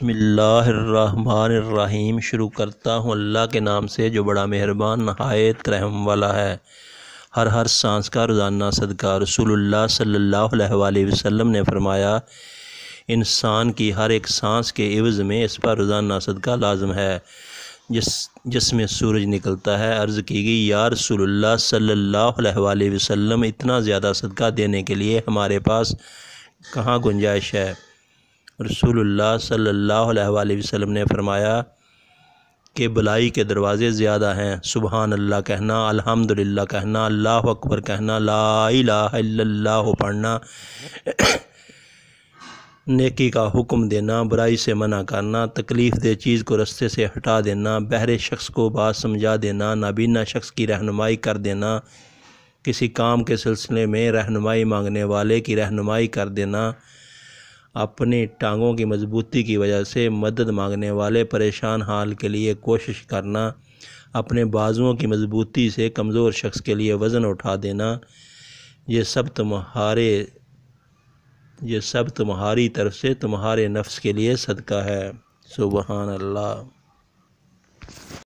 बसमिल्लाम शुरू करता हूँ अल्लाह के नाम से जो बड़ा मेहरबान नहायत रहम वाला है हर हर सांस का रोज़ाना सदका रसूलुल्लाह सल्लल्लाहु अलैहि वसल्लम ने फरमाया इंसान की हर एक सांस के इवज़ में इस पर रोज़ाना सदका लाजम है जिस जिसमें सूरज निकलता है अर्ज़ की गई या रसूलुल्लाह सल्लल्लाहु अलैहि वसल्लम इतना ज़्यादा सदका देने के लिए हमारे पास कहाँ गुंजाइश है रसूलुल्लाह सल्लल्लाहु अलैहि वसल्लम ने फरमाया कि भलाई के दरवाज़े ज़्यादा हैं सुबहान अल्लाह कहना अल्हम्दुलिल्लाह कहना अल्लाह अकबर कहना ला इलाह पढ़ना नेकी का हुक्म देना बुराई से मना करना तकलीफ़ दे चीज़ को रस्ते से हटा देना बहरे शख्स को बात समझा देना नाबीना शख्स की रहनुमाई कर देना किसी काम के सिलसिले में रहनुमाई मांगने वाले की रहनुमाई कर देना अपनी टांगों की मजबूती की वजह से मदद मांगने वाले परेशान हाल के लिए कोशिश करना अपने बाजुओं की मजबूती से कमज़ोर शख्स के लिए वज़न उठा देना ये सब तुम्हारे ये सब तुम्हारी तरफ से तुम्हारे नफ्स के लिए सदका है सुबहान अल्लाह